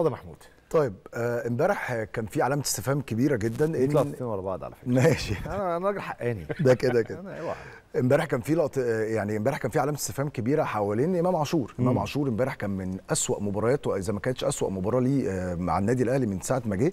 اتفضل محمود طيب آه، امبارح آه كان في علامه استفهام كبيره جدا ان طلعتين ورا بعض على فكره ماشي انا انا راجل حقاني ده كده كده أيوة. امبارح كان في لقطه آه، يعني امبارح كان في علامه استفهام كبيره حوالين امام عاشور امام عاشور امبارح كان من اسوا مبارياته اذا ما كانتش اسوا مباراه ليه آه، مع النادي الاهلي من ساعه ما جه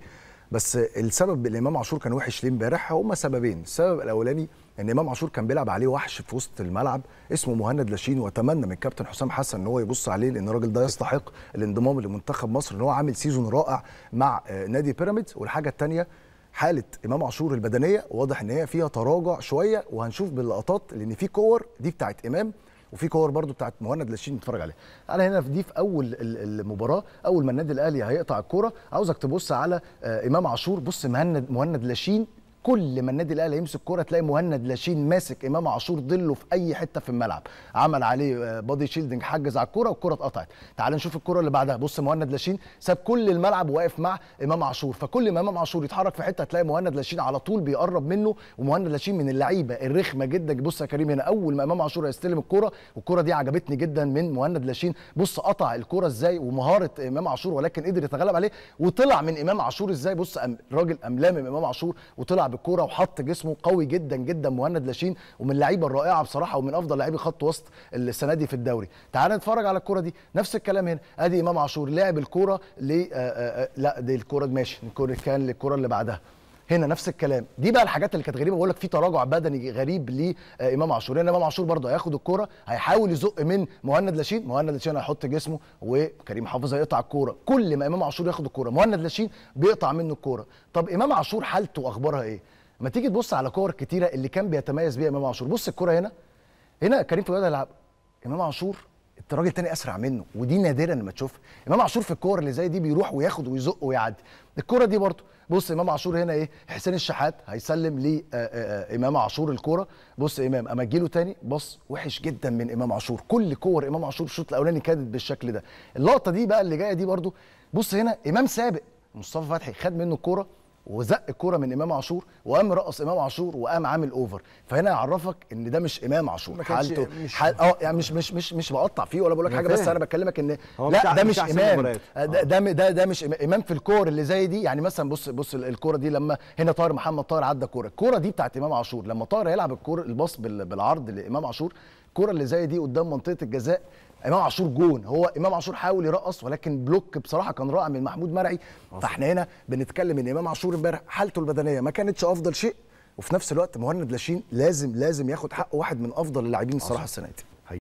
بس السبب امام عاشور كان وحش ليه امبارح هما سببين السبب الاولاني ان امام عاشور كان بيلعب عليه وحش في وسط الملعب اسمه مهند لاشين واتمنى من الكابتن حسام حسن ان هو يبص عليه لان الراجل ده يستحق الانضمام لمنتخب مصر ان هو عامل سيزون رائع مع آه، نادي بيراميدز والحاجه الثانيه حاله امام عاشور البدنيه واضح ان هي فيها تراجع شويه وهنشوف باللقطات لان في كور دي بتاعت امام وفي كور برضو بتاعت مهند لاشين نتفرج عليها انا هنا في دي في اول المباراه اول ما النادي الاهلي هيقطع الكوره عاوزك تبص على آه، امام عاشور بص مهند مهند لاشين كل ما النادي الاهلي يمسك كرة تلاقي مهند لاشين ماسك امام عاشور ظله في اي حته في الملعب عمل عليه بادي آه، شيلدنج حجز على الكوره والكوره اتقطعت تعال نشوف الكوره اللي بعدها بص مهند لاشين ساب كل الملعب واقف مع امام عاشور فكل ما امام عاشور يتحرك في حته تلاقي مهند لاشين على طول بيقرب منه ومهند لاشين من اللعيبه الرخمه جدا بص يا كريم هنا اول ما امام عاشور هيستلم الكوره والكوره دي عجبتني جدا من مهند لاشين بص قطع الكوره ازاي ومهاره امام عاشور ولكن قدر يتغلب عليه وطلع من امام عاشور ازاي بص راجل املام امام عاشور وطلع بالكوره وحط جسمه قوي جدا جدا مهند لاشين ومن اللعيبه الرائعه بصراحه ومن افضل لاعبي خط وسط السنه دي في الدوري تعال نتفرج على الكوره دي نفس الكلام هنا ادي امام عاشور لعب الكوره ل آه، آه، آه، لا دي الكوره ماشي الكوره كان للكوره اللي بعدها هنا نفس الكلام دي بقى الحاجات اللي كانت غريبه بقول لك في تراجع بدني غريب لامام آه، عاشور هنا امام عاشور برضه هياخد الكوره هيحاول يزق من مهند لاشين مهند لاشين هيحط جسمه وكريم حافظ هيقطع الكوره كل ما امام عاشور ياخد الكوره مهند لاشين بيقطع منه الكوره طب امام عاشور حالته واخبارها ايه ما تيجي تبص على كور كتيره اللي كان بيتميز بيها امام عاشور بص الكوره هنا هنا كريم فؤاد هيلعب امام عاشور الراجل الثاني اسرع منه ودي نادرا لما تشوفها امام عاشور في الكور اللي زي دي بيروح وياخد ويزق ويعدي الكره دي برضه بص امام عاشور هنا ايه حسين الشحات هيسلم لامام آه، آه، آه، عاشور الكوره بص امام اما تجيله تاني بص وحش جدا من امام عاشور كل كور امام عاشور الشوط الاولاني كانت بالشكل ده اللقطه دي بقى اللي جايه دي برضه بص هنا امام سابق مصطفى فتحي خد منه الكوره وزق الكوره من امام عاشور وقام رقص امام عاشور وقام عامل اوفر فهنا يعرفك ان ده مش امام عاشور حالته مش حال... اه يعني مش مش مش مش بقطع فيه ولا بقول لك حاجه بس انا بكلمك ان لا ده مش امام ده ده ده مش امام في الكور اللي زي دي يعني مثلا بص بص الكوره دي لما هنا طاهر محمد طاهر عدى كوره الكوره دي بتاعت امام عاشور لما طاهر يلعب الكوره الباص بالعرض لامام عاشور الكوره اللي زي دي قدام منطقه الجزاء امام عاشور جون هو امام عاشور حاول يرقص ولكن بلوك بصراحه كان رائع من محمود مرعي فاحنا هنا بنتكلم ان امام عاشور شكري امبارح حالته البدنيه ما كانتش افضل شيء وفي نفس الوقت مهند لاشين لازم لازم ياخد حقه واحد من افضل اللاعبين الصراحه السنه دي